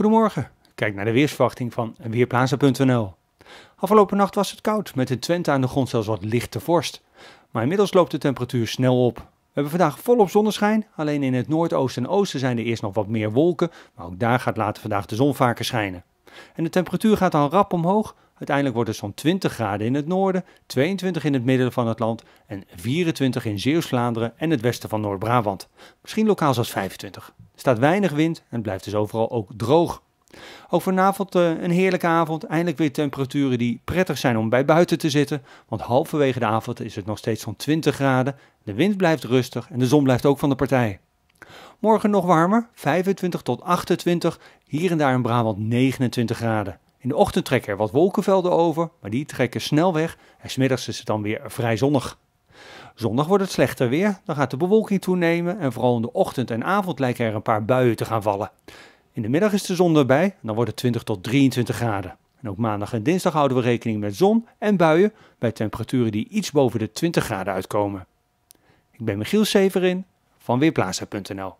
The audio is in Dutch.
Goedemorgen, kijk naar de weersverwachting van weerplaatsen.nl. Afgelopen nacht was het koud, met in Twente aan de grond zelfs wat lichte vorst. Maar inmiddels loopt de temperatuur snel op. We hebben vandaag volop zonneschijn, alleen in het noordoosten en oosten zijn er eerst nog wat meer wolken, maar ook daar gaat later vandaag de zon vaker schijnen. En de temperatuur gaat dan rap omhoog, uiteindelijk wordt het zo'n 20 graden in het noorden, 22 in het midden van het land en 24 in Zeeuws-Vlaanderen en het westen van Noord-Brabant. Misschien lokaal zelfs 25 staat weinig wind en blijft dus overal ook droog. Ook vanavond eh, een heerlijke avond. Eindelijk weer temperaturen die prettig zijn om bij buiten te zitten. Want halverwege de avond is het nog steeds zo'n 20 graden. De wind blijft rustig en de zon blijft ook van de partij. Morgen nog warmer, 25 tot 28. Hier en daar in Brabant 29 graden. In de ochtend trekken er wat wolkenvelden over, maar die trekken snel weg. En smiddags is het dan weer vrij zonnig. Zondag wordt het slechter weer, dan gaat de bewolking toenemen en vooral in de ochtend en avond lijken er een paar buien te gaan vallen. In de middag is de zon erbij en dan wordt het 20 tot 23 graden. En ook maandag en dinsdag houden we rekening met zon en buien bij temperaturen die iets boven de 20 graden uitkomen. Ik ben Michiel Severin van Weerplaza.nl